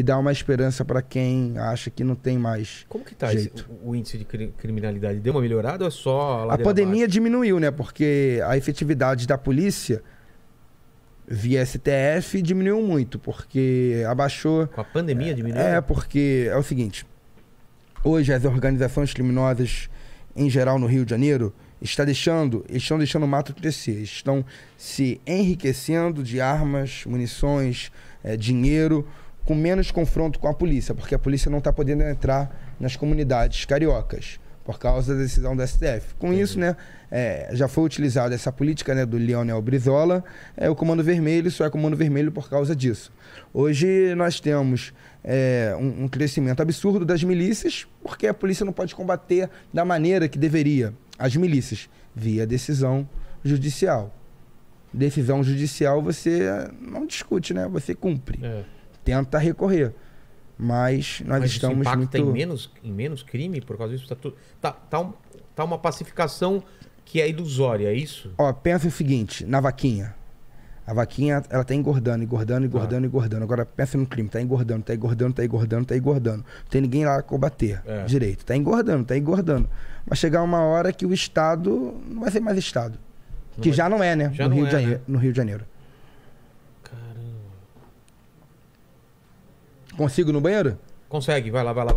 e dar uma esperança para quem acha que não tem mais. Como que tá esse, o índice de criminalidade? Deu uma melhorada ou é só a A pandemia diminuiu, né? Porque a efetividade da polícia via STF diminuiu muito, porque abaixou. Com a pandemia é, diminuiu? É, porque é o seguinte: hoje as organizações criminosas, em geral no Rio de Janeiro, está deixando, estão deixando o mato crescer, estão se enriquecendo de armas, munições, é, dinheiro com menos confronto com a polícia, porque a polícia não está podendo entrar nas comunidades cariocas por causa da decisão do STF. Com isso, né, é, já foi utilizada essa política né, do Leonel Brizola, é, o Comando Vermelho só é Comando Vermelho por causa disso. Hoje nós temos é, um, um crescimento absurdo das milícias, porque a polícia não pode combater da maneira que deveria as milícias, via decisão judicial. Decisão judicial você não discute, né? Você cumpre. É tenta recorrer. Mas nós Mas estamos. Isso impacta muito... em, menos, em menos crime por causa disso? Tá, tudo, tá, tá, um, tá uma pacificação que é ilusória, é isso? Ó, pensa o seguinte, na vaquinha. A vaquinha, ela tá engordando, engordando, engordando, ah. engordando. Agora pensa no crime, tá engordando, tá engordando, tá engordando, tá engordando. Não tem ninguém lá combater é. direito. Tá engordando, tá engordando. Vai chegar uma hora que o Estado não vai ser mais Estado. Não que vai... já não é, né? Já no, Rio é, de Janeiro, né? no Rio de Janeiro. Consigo no banheiro? Consegue, vai lá, vai lá.